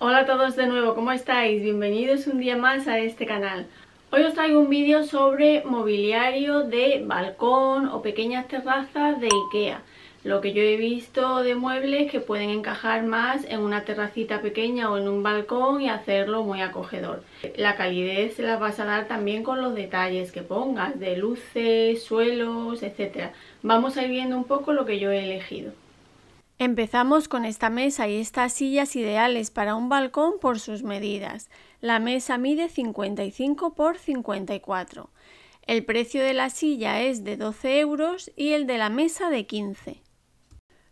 Hola a todos de nuevo, ¿cómo estáis? Bienvenidos un día más a este canal. Hoy os traigo un vídeo sobre mobiliario de balcón o pequeñas terrazas de Ikea. Lo que yo he visto de muebles que pueden encajar más en una terracita pequeña o en un balcón y hacerlo muy acogedor. La calidez se la vas a dar también con los detalles que pongas, de luces, suelos, etc. Vamos a ir viendo un poco lo que yo he elegido. Empezamos con esta mesa y estas sillas ideales para un balcón por sus medidas. La mesa mide 55 por 54. El precio de la silla es de 12 euros y el de la mesa de 15.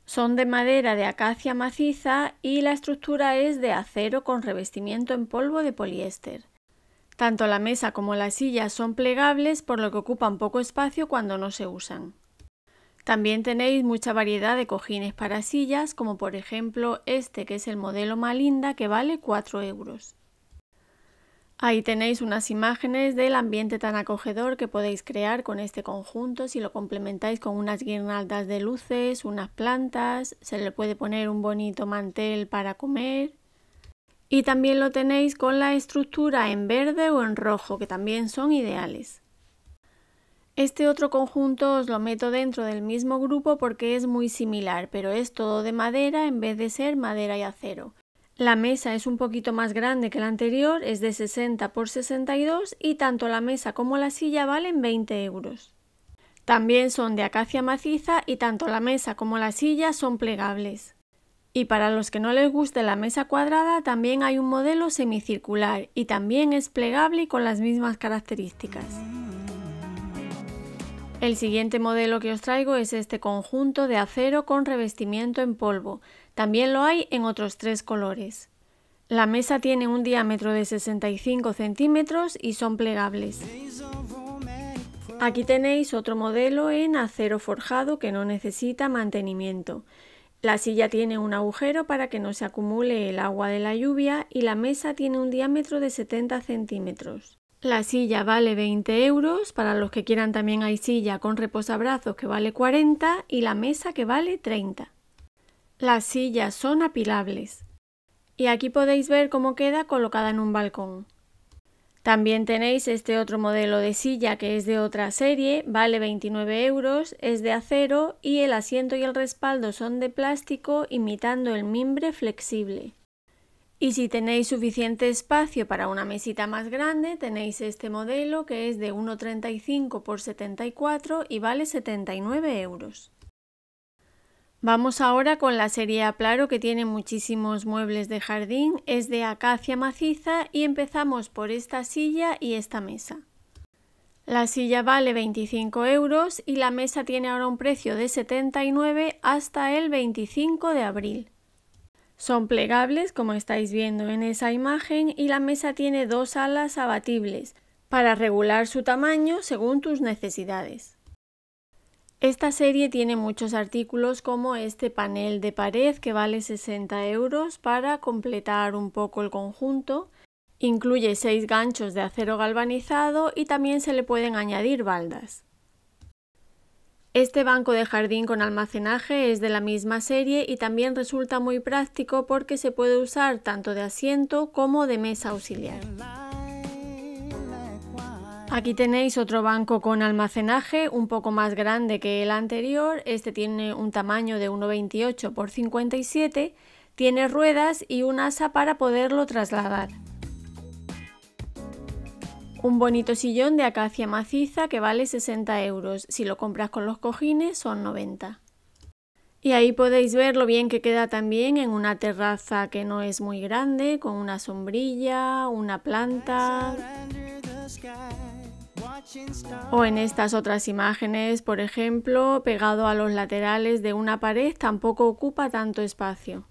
Son de madera de acacia maciza y la estructura es de acero con revestimiento en polvo de poliéster. Tanto la mesa como la silla son plegables por lo que ocupan poco espacio cuando no se usan. También tenéis mucha variedad de cojines para sillas, como por ejemplo este que es el modelo Malinda que vale 4 euros. Ahí tenéis unas imágenes del ambiente tan acogedor que podéis crear con este conjunto si lo complementáis con unas guirnaldas de luces, unas plantas, se le puede poner un bonito mantel para comer. Y también lo tenéis con la estructura en verde o en rojo que también son ideales. Este otro conjunto os lo meto dentro del mismo grupo porque es muy similar, pero es todo de madera en vez de ser madera y acero. La mesa es un poquito más grande que la anterior, es de 60 por 62 y tanto la mesa como la silla valen 20 euros. También son de acacia maciza y tanto la mesa como la silla son plegables. Y para los que no les guste la mesa cuadrada también hay un modelo semicircular y también es plegable y con las mismas características. El siguiente modelo que os traigo es este conjunto de acero con revestimiento en polvo. También lo hay en otros tres colores. La mesa tiene un diámetro de 65 centímetros y son plegables. Aquí tenéis otro modelo en acero forjado que no necesita mantenimiento. La silla tiene un agujero para que no se acumule el agua de la lluvia y la mesa tiene un diámetro de 70 centímetros. La silla vale 20 euros, para los que quieran también hay silla con reposabrazos que vale 40 y la mesa que vale 30. Las sillas son apilables. Y aquí podéis ver cómo queda colocada en un balcón. También tenéis este otro modelo de silla que es de otra serie, vale 29 euros, es de acero y el asiento y el respaldo son de plástico imitando el mimbre flexible. Y si tenéis suficiente espacio para una mesita más grande, tenéis este modelo que es de 1,35 por 74 y vale 79 euros. Vamos ahora con la serie Aplaro que tiene muchísimos muebles de jardín, es de acacia maciza y empezamos por esta silla y esta mesa. La silla vale 25 euros y la mesa tiene ahora un precio de 79 hasta el 25 de abril. Son plegables, como estáis viendo en esa imagen, y la mesa tiene dos alas abatibles para regular su tamaño según tus necesidades. Esta serie tiene muchos artículos como este panel de pared que vale 60 euros para completar un poco el conjunto. Incluye seis ganchos de acero galvanizado y también se le pueden añadir baldas. Este banco de jardín con almacenaje es de la misma serie y también resulta muy práctico porque se puede usar tanto de asiento como de mesa auxiliar. Aquí tenéis otro banco con almacenaje, un poco más grande que el anterior. Este tiene un tamaño de 1,28 x 57, tiene ruedas y un asa para poderlo trasladar. Un bonito sillón de acacia maciza que vale 60 euros. Si lo compras con los cojines son 90. Y ahí podéis ver lo bien que queda también en una terraza que no es muy grande, con una sombrilla, una planta. O en estas otras imágenes, por ejemplo, pegado a los laterales de una pared tampoco ocupa tanto espacio.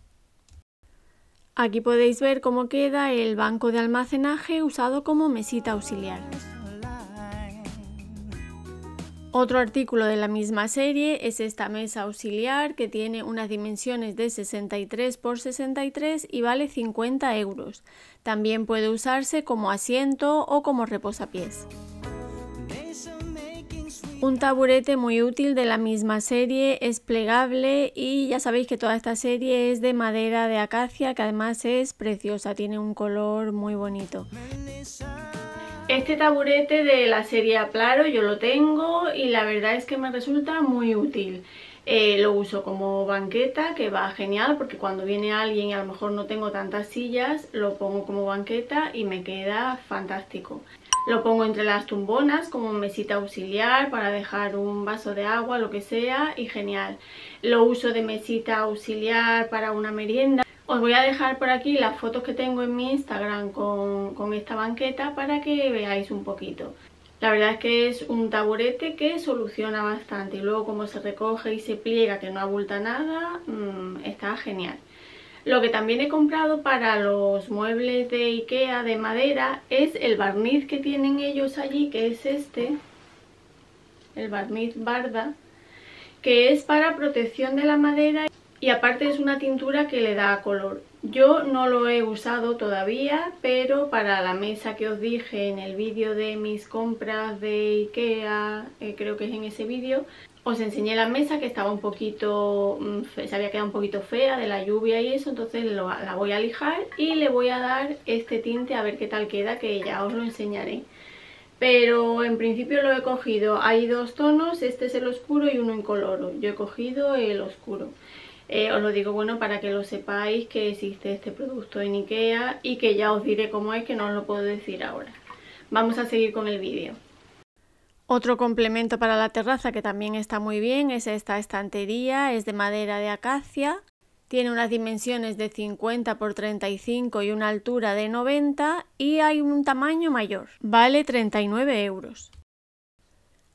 Aquí podéis ver cómo queda el banco de almacenaje usado como mesita auxiliar. Otro artículo de la misma serie es esta mesa auxiliar que tiene unas dimensiones de 63 x 63 y vale 50 euros. También puede usarse como asiento o como reposapiés. Un taburete muy útil de la misma serie, es plegable y ya sabéis que toda esta serie es de madera de acacia que además es preciosa, tiene un color muy bonito. Este taburete de la serie Aplaro yo lo tengo y la verdad es que me resulta muy útil. Eh, lo uso como banqueta, que va genial porque cuando viene alguien y a lo mejor no tengo tantas sillas, lo pongo como banqueta y me queda fantástico. Lo pongo entre las tumbonas como mesita auxiliar para dejar un vaso de agua, lo que sea, y genial. Lo uso de mesita auxiliar para una merienda. Os voy a dejar por aquí las fotos que tengo en mi Instagram con, esta banqueta para que veáis un poquito. La verdad es que es un taburete que soluciona bastante y luego como se recoge y se pliega que no abulta nada, mm, está genial. Lo que también he comprado para los muebles de Ikea de madera es el barniz que tienen ellos allí, que es este, el barniz barda, que es para protección de la madera y aparte es una tintura que le da color. Yo no lo he usado todavía, pero para la mesa que os dije en el vídeo de mis compras de Ikea, eh, creo que es en ese vídeo, os enseñé la mesa que estaba un poquito, mm, se había quedado un poquito fea de la lluvia y eso, entonces la voy a lijar y le voy a dar este tinte a ver qué tal queda, que ya os lo enseñaré. Pero en principio lo he cogido, hay dos tonos, este es el oscuro y uno incoloro, yo he cogido el oscuro. Eh, os lo digo bueno para que lo sepáis que existe este producto en Ikea y que ya os diré cómo es que no os lo puedo decir ahora. Vamos a seguir con el vídeo. Otro complemento para la terraza que también está muy bien es esta estantería, es de madera de acacia, tiene unas dimensiones de 50 por 35 y una altura de 90 y hay un tamaño mayor, vale 39 euros.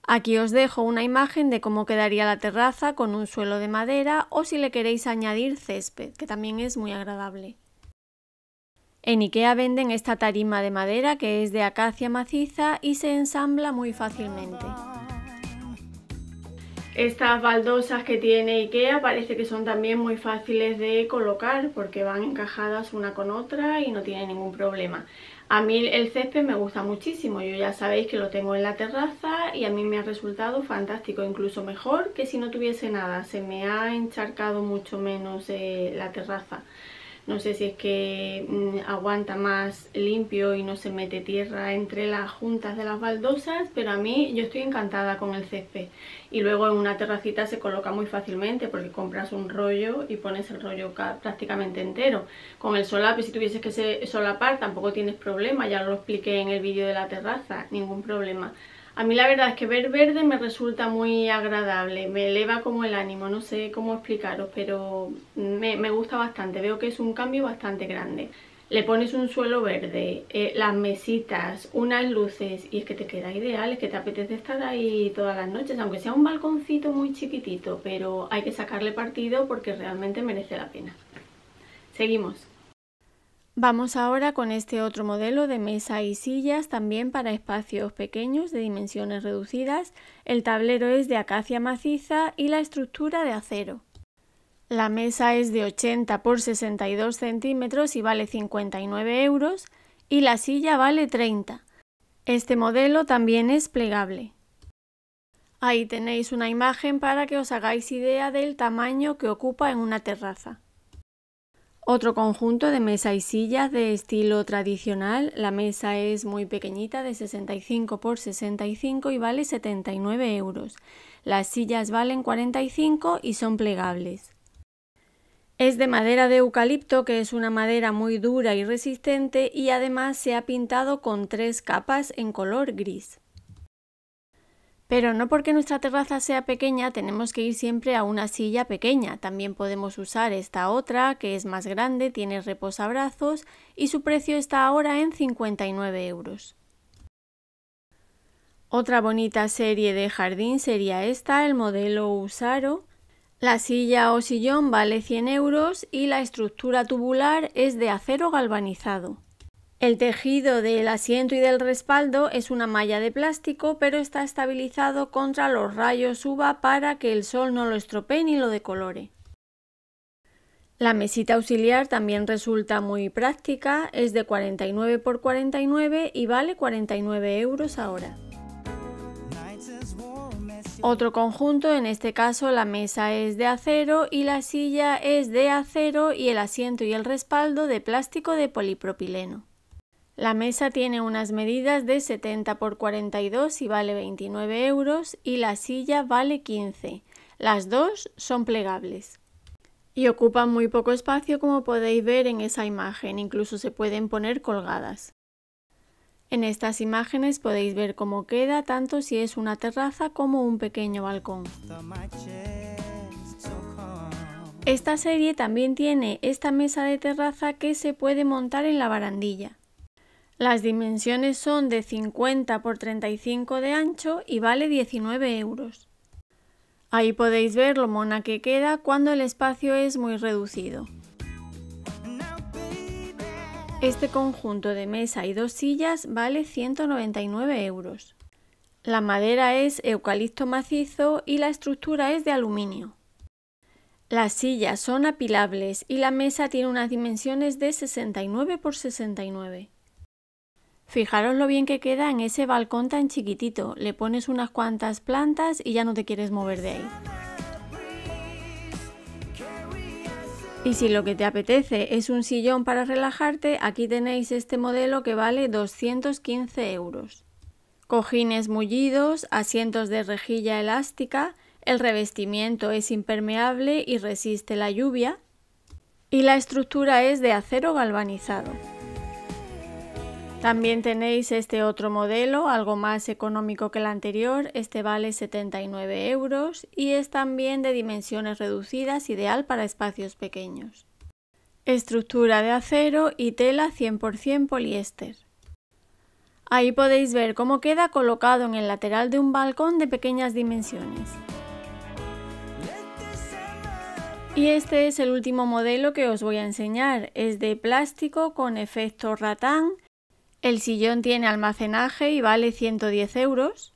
Aquí os dejo una imagen de cómo quedaría la terraza con un suelo de madera o si le queréis añadir césped, que también es muy agradable. En IKEA venden esta tarima de madera que es de acacia maciza y se ensambla muy fácilmente. Estas baldosas que tiene Ikea parece que son también muy fáciles de colocar porque van encajadas una con otra y no tienen ningún problema. A mí el césped me gusta muchísimo, yo ya sabéis que lo tengo en la terraza y a mí me ha resultado fantástico, incluso mejor que si no tuviese nada, se me ha encharcado mucho menos eh, la terraza no sé si es que mm, aguanta más limpio y no se mete tierra entre las juntas de las baldosas, pero a mí yo estoy encantada con el césped. Y luego en una terracita se coloca muy fácilmente porque compras un rollo y pones el rollo prácticamente entero. Con el solape, si tuvieses que solapar, tampoco tienes problema, ya lo expliqué en el vídeo de la terraza, ningún problema. A mí la verdad es que ver verde me resulta muy agradable, me eleva como el ánimo, no sé cómo explicaros, pero me, gusta bastante, veo que es un cambio bastante grande. Le pones un suelo verde, eh, las mesitas, unas luces y es que te queda ideal, es que te apetece estar ahí todas las noches, aunque sea un balconcito muy chiquitito, pero hay que sacarle partido porque realmente merece la pena. Seguimos. Vamos ahora con este otro modelo de mesa y sillas también para espacios pequeños de dimensiones reducidas. El tablero es de acacia maciza y la estructura de acero. La mesa es de 80 por 62 centímetros y vale 59 euros y la silla vale 30. Este modelo también es plegable. Ahí tenéis una imagen para que os hagáis idea del tamaño que ocupa en una terraza. Otro conjunto de mesa y sillas de estilo tradicional. La mesa es muy pequeñita, de 65 x 65 y vale 79 euros. Las sillas valen 45 y son plegables. Es de madera de eucalipto, que es una madera muy dura y resistente y además se ha pintado con tres capas en color gris. Pero no porque nuestra terraza sea pequeña tenemos que ir siempre a una silla pequeña. También podemos usar esta otra que es más grande, tiene reposabrazos y su precio está ahora en 59 euros. Otra bonita serie de jardín sería esta, el modelo Usaro. La silla o sillón vale 100 euros y la estructura tubular es de acero galvanizado. El tejido del asiento y del respaldo es una malla de plástico, pero está estabilizado contra los rayos UVA para que el sol no lo estropee ni lo decolore. La mesita auxiliar también resulta muy práctica, es de 49 x 49 y vale 49 euros ahora. Otro conjunto, en este caso la mesa es de acero y la silla es de acero y el asiento y el respaldo de plástico de polipropileno. La mesa tiene unas medidas de 70 x 42 y vale 29 euros y la silla vale 15. Las dos son plegables y ocupan muy poco espacio como podéis ver en esa imagen, incluso se pueden poner colgadas. En estas imágenes podéis ver cómo queda tanto si es una terraza como un pequeño balcón. Esta serie también tiene esta mesa de terraza que se puede montar en la barandilla. Las dimensiones son de 50 por 35 de ancho y vale 19 euros. Ahí podéis ver lo mona que queda cuando el espacio es muy reducido. Este conjunto de mesa y dos sillas vale 199 euros. La madera es eucalipto macizo y la estructura es de aluminio. Las sillas son apilables y la mesa tiene unas dimensiones de 69 por 69. Fijaros lo bien que queda en ese balcón tan chiquitito. Le pones unas cuantas plantas y ya no te quieres mover de ahí. Y si lo que te apetece es un sillón para relajarte, aquí tenéis este modelo que vale 215 euros. Cojines mullidos, asientos de rejilla elástica, el revestimiento es impermeable y resiste la lluvia y la estructura es de acero galvanizado. También tenéis este otro modelo, algo más económico que el anterior, este vale 79 euros y es también de dimensiones reducidas, ideal para espacios pequeños. Estructura de acero y tela 100% poliéster. Ahí podéis ver cómo queda colocado en el lateral de un balcón de pequeñas dimensiones. Y este es el último modelo que os voy a enseñar, es de plástico con efecto ratán el sillón tiene almacenaje y vale 110 euros.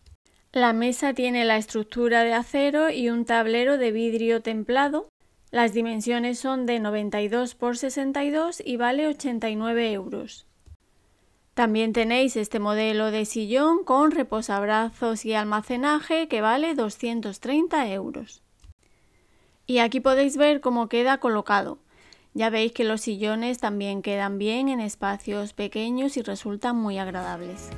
La mesa tiene la estructura de acero y un tablero de vidrio templado. Las dimensiones son de 92 x 62 y vale 89 euros. También tenéis este modelo de sillón con reposabrazos y almacenaje que vale 230 euros. Y aquí podéis ver cómo queda colocado. Ya veis que los sillones también quedan bien en espacios pequeños y resultan muy agradables.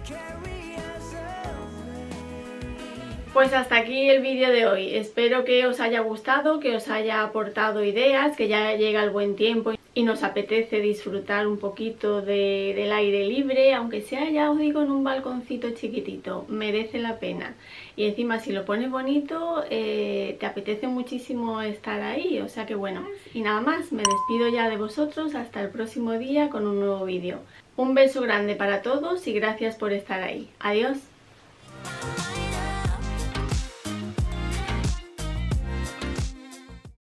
Pues hasta aquí el vídeo de hoy. Espero que os haya gustado, que os haya aportado ideas, que ya llega el buen tiempo y nos apetece disfrutar un poquito del aire libre, aunque sea ya os digo en un balconcito chiquitito, merece la pena. Y encima si lo pones bonito, eh, te apetece muchísimo estar ahí, o sea que bueno. Y nada más, me despido ya de vosotros, hasta el próximo día con un nuevo vídeo. Un beso grande para todos y gracias por estar ahí. Adiós.